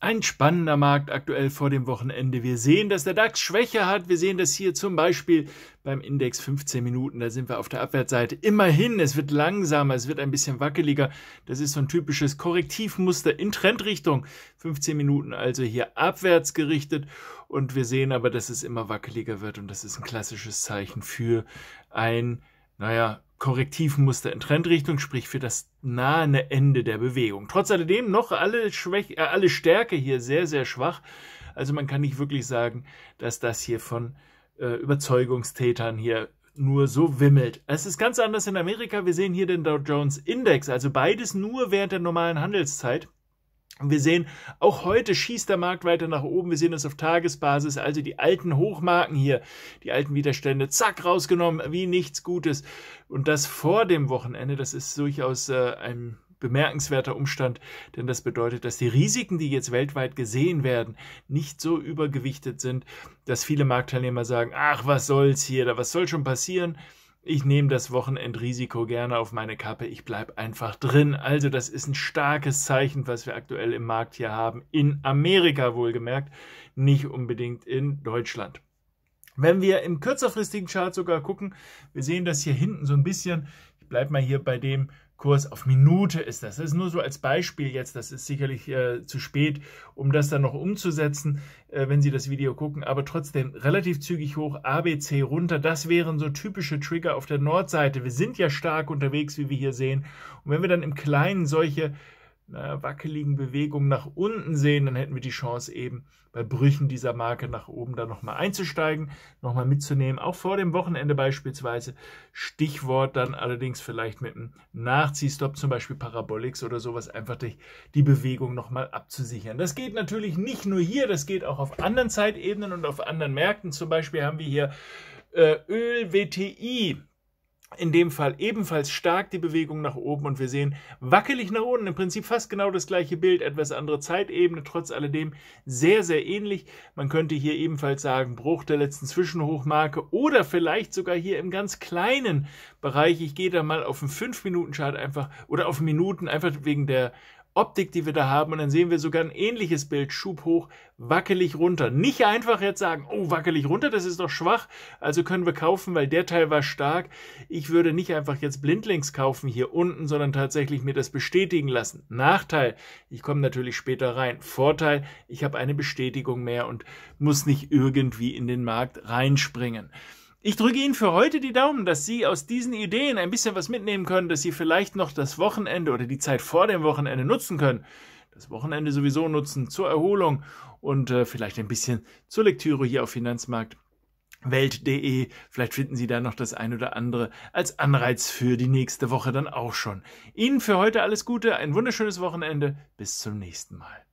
Ein spannender Markt aktuell vor dem Wochenende. Wir sehen, dass der DAX Schwäche hat. Wir sehen das hier zum Beispiel beim Index 15 Minuten. Da sind wir auf der Abwärtsseite. Immerhin, es wird langsamer, es wird ein bisschen wackeliger. Das ist so ein typisches Korrektivmuster in Trendrichtung. 15 Minuten also hier abwärts gerichtet. Und wir sehen aber, dass es immer wackeliger wird. Und das ist ein klassisches Zeichen für ein naja, korrektiv Korrektivmuster in Trendrichtung, sprich für das nahe Ende der Bewegung. Trotz alledem noch alle, Schwäch äh, alle Stärke hier sehr, sehr schwach. Also man kann nicht wirklich sagen, dass das hier von äh, Überzeugungstätern hier nur so wimmelt. Es ist ganz anders in Amerika. Wir sehen hier den Dow Jones Index, also beides nur während der normalen Handelszeit. Wir sehen, auch heute schießt der Markt weiter nach oben. Wir sehen das auf Tagesbasis. Also die alten Hochmarken hier, die alten Widerstände, zack, rausgenommen, wie nichts Gutes. Und das vor dem Wochenende, das ist durchaus äh, ein bemerkenswerter Umstand, denn das bedeutet, dass die Risiken, die jetzt weltweit gesehen werden, nicht so übergewichtet sind, dass viele Marktteilnehmer sagen, ach, was soll's hier, da was soll schon passieren? ich nehme das Wochenendrisiko gerne auf meine Kappe, ich bleibe einfach drin. Also das ist ein starkes Zeichen, was wir aktuell im Markt hier haben, in Amerika wohlgemerkt, nicht unbedingt in Deutschland. Wenn wir im kürzerfristigen Chart sogar gucken, wir sehen das hier hinten so ein bisschen, bleib mal hier bei dem Kurs auf Minute ist das. Das ist nur so als Beispiel jetzt. Das ist sicherlich äh, zu spät, um das dann noch umzusetzen, äh, wenn Sie das Video gucken. Aber trotzdem relativ zügig hoch, ABC runter. Das wären so typische Trigger auf der Nordseite. Wir sind ja stark unterwegs, wie wir hier sehen. Und wenn wir dann im Kleinen solche einer äh, wackeligen Bewegung nach unten sehen, dann hätten wir die Chance eben bei Brüchen dieser Marke nach oben da nochmal einzusteigen, nochmal mitzunehmen, auch vor dem Wochenende beispielsweise. Stichwort dann allerdings vielleicht mit einem Nachziehstopp, zum Beispiel Parabolics oder sowas, einfach die, die Bewegung nochmal abzusichern. Das geht natürlich nicht nur hier, das geht auch auf anderen Zeitebenen und auf anderen Märkten. Zum Beispiel haben wir hier äh, Öl WTI in dem Fall ebenfalls stark die Bewegung nach oben und wir sehen wackelig nach unten. Im Prinzip fast genau das gleiche Bild, etwas andere Zeitebene, trotz alledem sehr, sehr ähnlich. Man könnte hier ebenfalls sagen, Bruch der letzten Zwischenhochmarke oder vielleicht sogar hier im ganz kleinen Bereich. Ich gehe da mal auf einen 5-Minuten-Chart einfach oder auf Minuten, einfach wegen der Optik, die wir da haben. Und dann sehen wir sogar ein ähnliches Bild, Schub hoch, wackelig runter. Nicht einfach jetzt sagen, oh, wackelig runter, das ist doch schwach, also können wir kaufen, weil der Teil war stark. Ich würde nicht einfach jetzt blindlings kaufen hier unten, sondern tatsächlich mir das bestätigen lassen. Nachteil, ich komme natürlich später rein. Vorteil, ich habe eine Bestätigung mehr und muss nicht irgendwie in den Markt reinspringen. Ich drücke Ihnen für heute die Daumen, dass Sie aus diesen Ideen ein bisschen was mitnehmen können, dass Sie vielleicht noch das Wochenende oder die Zeit vor dem Wochenende nutzen können. Das Wochenende sowieso nutzen zur Erholung und äh, vielleicht ein bisschen zur Lektüre hier auf finanzmarktwelt.de. Vielleicht finden Sie da noch das ein oder andere als Anreiz für die nächste Woche dann auch schon. Ihnen für heute alles Gute, ein wunderschönes Wochenende. Bis zum nächsten Mal.